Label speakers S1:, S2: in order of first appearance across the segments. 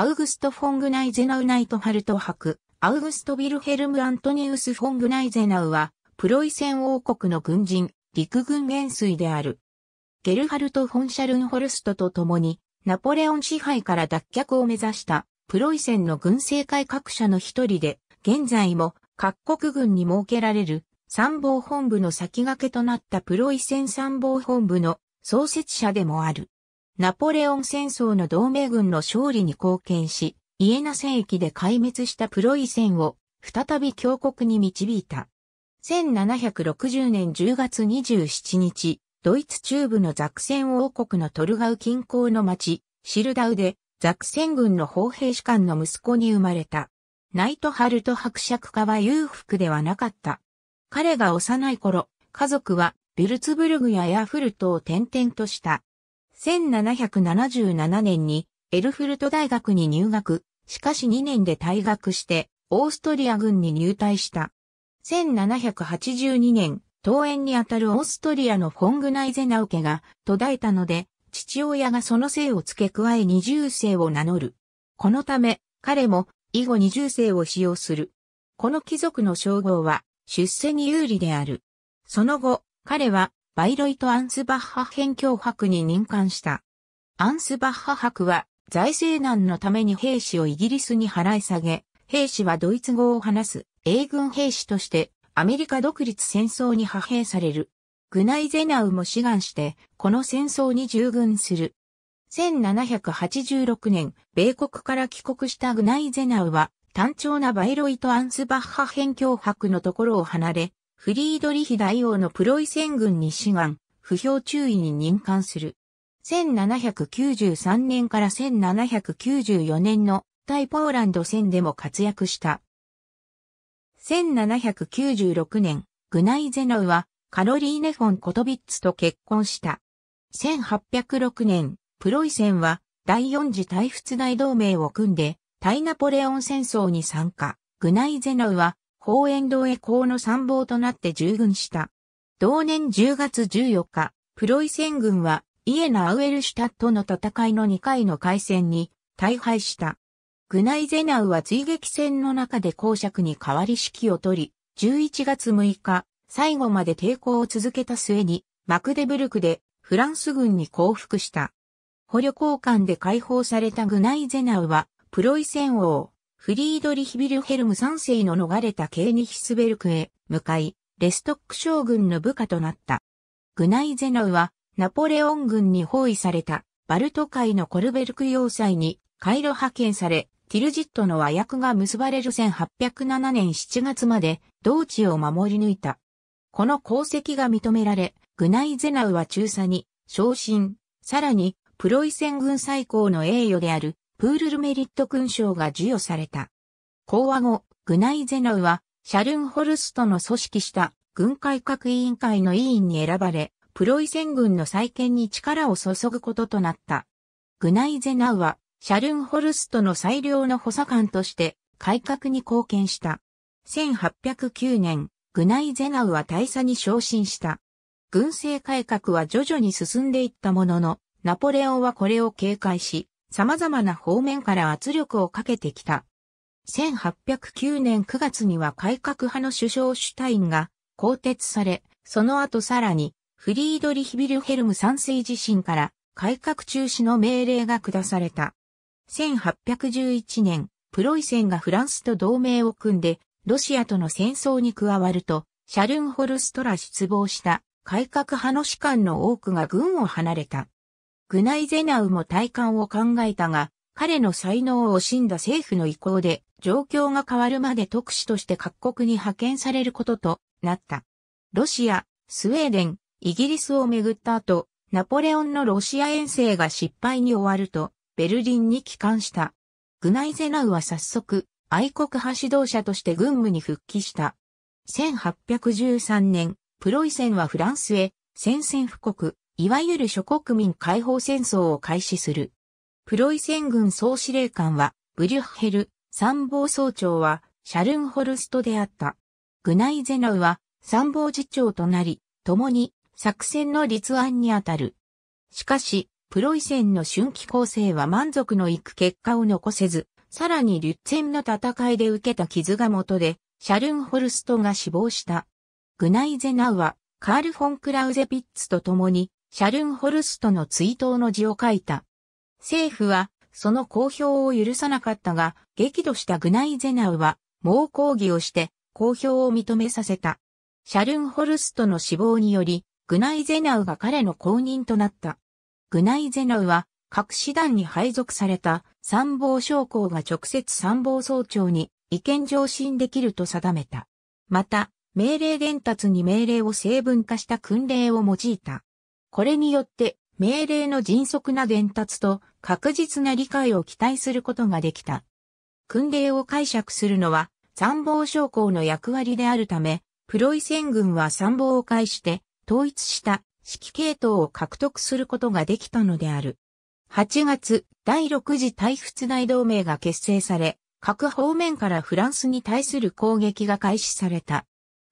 S1: アウグスト・フォングナイゼナウナイトハルト博、アウグスト・ビルヘルム・アントニウス・フォングナイゼナウは、プロイセン王国の軍人、陸軍元帥である。ゲルハルト・フォン・シャルンホルストと共に、ナポレオン支配から脱却を目指した、プロイセンの軍政改革者の一人で、現在も各国軍に設けられる参謀本部の先駆けとなったプロイセン参謀本部の創設者でもある。ナポレオン戦争の同盟軍の勝利に貢献し、イエナ戦役で壊滅したプロイセンを再び強国に導いた。1760年10月27日、ドイツ中部のザクセン王国のトルガウ近郊の町、シルダウでザクセン軍の砲兵士官の息子に生まれた。ナイトハルト伯爵家は裕福ではなかった。彼が幼い頃、家族はビルツブルグやエアフルトを転々とした。1777年にエルフルト大学に入学、しかし2年で退学して、オーストリア軍に入隊した。1782年、登園にあたるオーストリアのフォングナイゼナウケが途絶えたので、父親がその姓を付け加え二重姓を名乗る。このため、彼も以後二重姓を使用する。この貴族の称号は出世に有利である。その後、彼はバイロイト・アンスバッハ辺境博に任官した。アンスバッハ博は財政難のために兵士をイギリスに払い下げ、兵士はドイツ語を話す英軍兵士としてアメリカ独立戦争に派兵される。グナイゼナウも志願して、この戦争に従軍する。1786年、米国から帰国したグナイゼナウは、単調なバイロイト・アンスバッハ辺境博のところを離れ、フリードリヒ大王のプロイセン軍に志願、不評注意に任官する。1793年から1794年の対ポーランド戦でも活躍した。1796年、グナイゼノウはカロリーネ・フォン・コトビッツと結婚した。1806年、プロイセンは第四次大仏大同盟を組んで、対ナポレオン戦争に参加。グナイゼノウは公園堂へ港の参謀となって従軍した。同年10月14日、プロイセン軍はイエナ・アウエルシュタットの戦いの2回の海戦に大敗した。グナイゼナウは追撃戦の中で公爵に代わり指揮を取り、11月6日、最後まで抵抗を続けた末に、マクデブルクでフランス軍に降伏した。捕虜交換で解放されたグナイゼナウは、プロイセン王、フリードリヒ・ビルヘルム3世の逃れたケーニヒスベルクへ向かい、レストック将軍の部下となった。グナイゼナウは、ナポレオン軍に包囲された、バルト海のコルベルク要塞に、回路派遣され、ティルジットの和訳が結ばれる1807年7月まで、同地を守り抜いた。この功績が認められ、グナイゼナウは中佐に、昇進、さらに、プロイセン軍最高の栄誉である、プールルメリット勲章が授与された。講和後、グナイゼナウは、シャルンホルストの組織した軍改革委員会の委員に選ばれ、プロイセン軍の再建に力を注ぐこととなった。グナイゼナウは、シャルンホルストの最良の補佐官として改革に貢献した。1809年、グナイゼナウは大佐に昇進した。軍政改革は徐々に進んでいったものの、ナポレオンはこれを警戒し、様々な方面から圧力をかけてきた。1809年9月には改革派の首相シュタインが更迭され、その後さらにフリードリヒ・ビルヘルム三世自身から改革中止の命令が下された。1811年、プロイセンがフランスと同盟を組んで、ロシアとの戦争に加わると、シャルンホルストラ失望した改革派の士官の多くが軍を離れた。グナイゼナウも退官を考えたが、彼の才能を惜しんだ政府の意向で、状況が変わるまで特使として各国に派遣されることとなった。ロシア、スウェーデン、イギリスをめぐった後、ナポレオンのロシア遠征が失敗に終わると、ベルリンに帰還した。グナイゼナウは早速、愛国派指導者として軍務に復帰した。1813年、プロイセンはフランスへ、宣戦布告、いわゆる諸国民解放戦争を開始する。プロイセン軍総司令官は、ブリュッヘル、参謀総長は、シャルンホルストであった。グナイゼナウは、参謀次長となり、共に、作戦の立案にあたる。しかし、プロイセンの春季構成は満足のいく結果を残せず、さらにリュッツェンの戦いで受けた傷が元で、シャルンホルストが死亡した。グナイゼナウは、カール・フォン・クラウゼピッツと共に、シャルンホルストの追悼の字を書いた。政府は、その公表を許さなかったが、激怒したグナイゼナウは、猛抗議をして、公表を認めさせた。シャルンホルストの死亡により、グナイゼナウが彼の後任となった。グナイゼナウは、各師団に配属された参謀将校が直接参謀総長に意見上申できると定めた。また、命令伝達に命令を成分化した訓令を用いた。これによって命令の迅速な伝達と確実な理解を期待することができた。訓令を解釈するのは参謀将校の役割であるため、プロイセン軍は参謀を介して統一した指揮系統を獲得することができたのである。8月、第6次大仏大同盟が結成され、各方面からフランスに対する攻撃が開始された。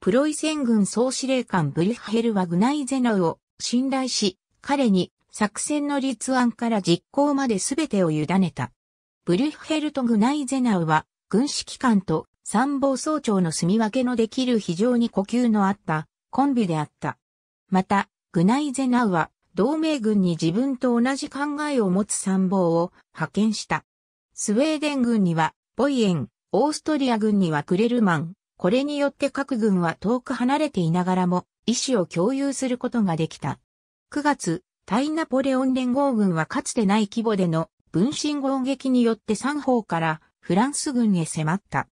S1: プロイセン軍総司令官ブリュッヘルはグナイゼナウを信頼し、彼に作戦の立案から実行まで全てを委ねた。ブリュッヘルトグナイゼナウは、軍指揮官と参謀総長の住み分けのできる非常に呼吸のあったコンビであった。また、グナイゼナウは、同盟軍に自分と同じ考えを持つ参謀を派遣した。スウェーデン軍には、ボイエン、オーストリア軍にはクレルマン、これによって各軍は遠く離れていながらも意思を共有することができた。9月、対ナポレオン連合軍はかつてない規模での分身攻撃によって3方からフランス軍へ迫った。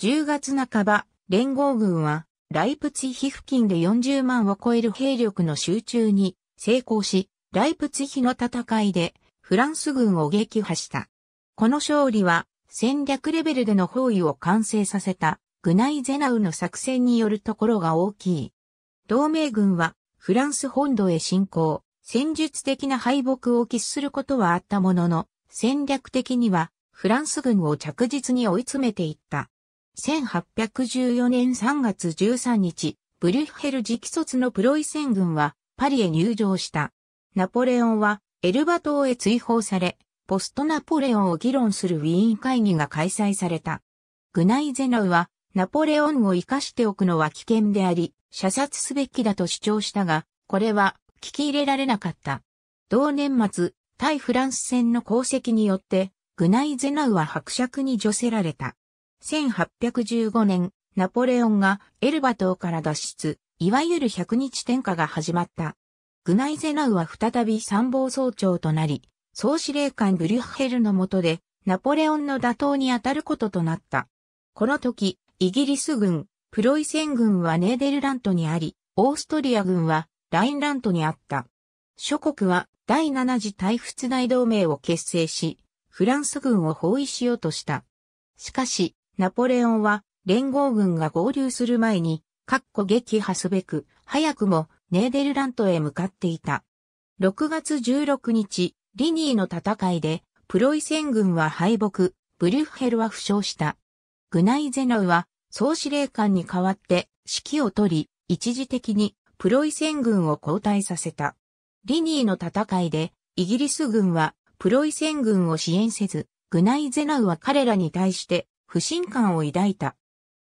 S1: 10月半ば、連合軍はライプツィヒ付近で40万を超える兵力の集中に成功し、ライプツィヒの戦いでフランス軍を撃破した。この勝利は戦略レベルでの包囲を完成させたグナイゼナウの作戦によるところが大きい。同盟軍はフランス本土へ侵攻、戦術的な敗北を喫することはあったものの、戦略的にはフランス軍を着実に追い詰めていった。1814年3月13日、ブリュッヘル直卒のプロイセン軍はパリへ入城した。ナポレオンはエルバ島へ追放され、ポストナポレオンを議論するウィーン会議が開催された。グナイゼノウは、ナポレオンを生かしておくのは危険であり、射殺すべきだと主張したが、これは聞き入れられなかった。同年末、対フランス戦の功績によって、グナイゼナウは伯爵に除せられた。1815年、ナポレオンがエルバ島から脱出、いわゆる百日天下が始まった。グナイゼナウは再び参謀総長となり、総司令官ブリュッヘルの下で、ナポレオンの打倒に当たることとなった。この時、イギリス軍、プロイセン軍はネーデルラントにあり、オーストリア軍はラインラントにあった。諸国は第7次大仏大同盟を結成し、フランス軍を包囲しようとした。しかし、ナポレオンは連合軍が合流する前に、各個撃破すべく、早くもネーデルラントへ向かっていた。6月16日、リニーの戦いで、プロイセン軍は敗北、ブリュッヘルは負傷した。グナイゼナウは総司令官に代わって指揮を取り、一時的にプロイセン軍を交代させた。リニーの戦いで、イギリス軍はプロイセン軍を支援せず、グナイゼナウは彼らに対して不信感を抱いた。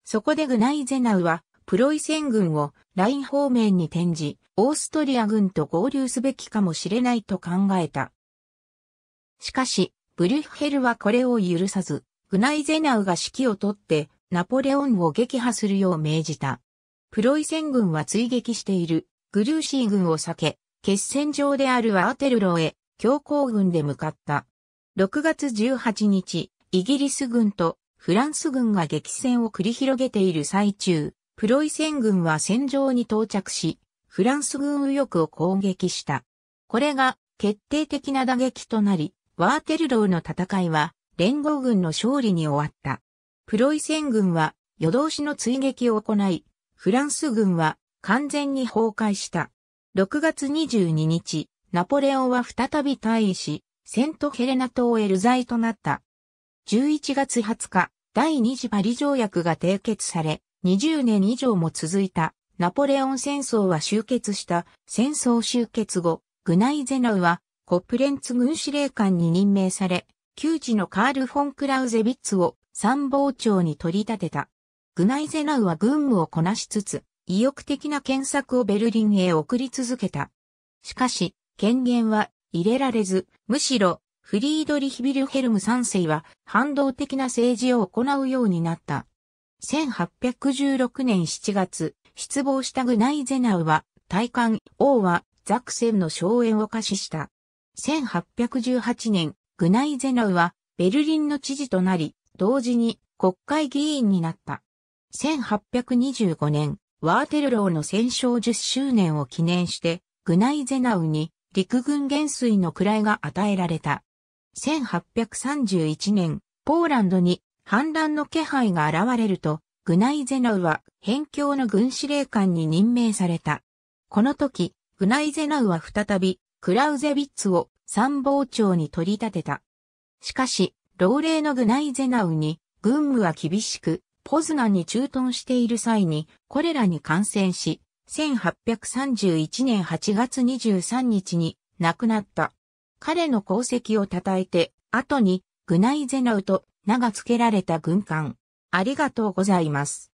S1: そこでグナイゼナウはプロイセン軍をライン方面に転じ、オーストリア軍と合流すべきかもしれないと考えた。しかし、ブリュッヘルはこれを許さず、グナイゼナウが指揮を取って、ナポレオンを撃破するよう命じた。プロイセン軍は追撃している、グルーシー軍を避け、決戦場であるアーテルロへ、強行軍で向かった。6月18日、イギリス軍とフランス軍が激戦を繰り広げている最中、プロイセン軍は戦場に到着し、フランス軍右翼を攻撃した。これが決定的な打撃となり、ワーテルローの戦いは連合軍の勝利に終わった。プロイセン軍は夜通しの追撃を行い、フランス軍は完全に崩壊した。6月22日、ナポレオンは再び退位し、セントヘレナ島へ流罪となった。11月20日、第2次パリ条約が締結され、20年以上も続いたナポレオン戦争は終結した戦争終結後、グナイゼナウはコプレンツ軍司令官に任命され、旧知のカール・フォン・クラウゼビッツを参謀長に取り立てた。グナイゼナウは軍務をこなしつつ、意欲的な検索をベルリンへ送り続けた。しかし、権限は入れられず、むしろ、フリードリヒ・ビルヘルム3世は反動的な政治を行うようになった。1816年7月、失望したグナイゼナウは、大官、王はザクセンの荘園を可視した。1818年、グナイゼナウはベルリンの知事となり、同時に国会議員になった。1825年、ワーテルローの戦勝10周年を記念して、グナイゼナウに陸軍元帥の位が与えられた。1831年、ポーランドに反乱の気配が現れると、グナイゼナウは辺境の軍司令官に任命された。この時、グナイゼナウは再びクラウゼビッツを参謀長に取り立てた。しかし、老齢のグナイゼナウに軍務は厳しく、ポズナに駐屯している際にこれらに感染し、1831年8月23日に亡くなった。彼の功績を称えて、後にグナイゼナウと名が付けられた軍艦。ありがとうございます。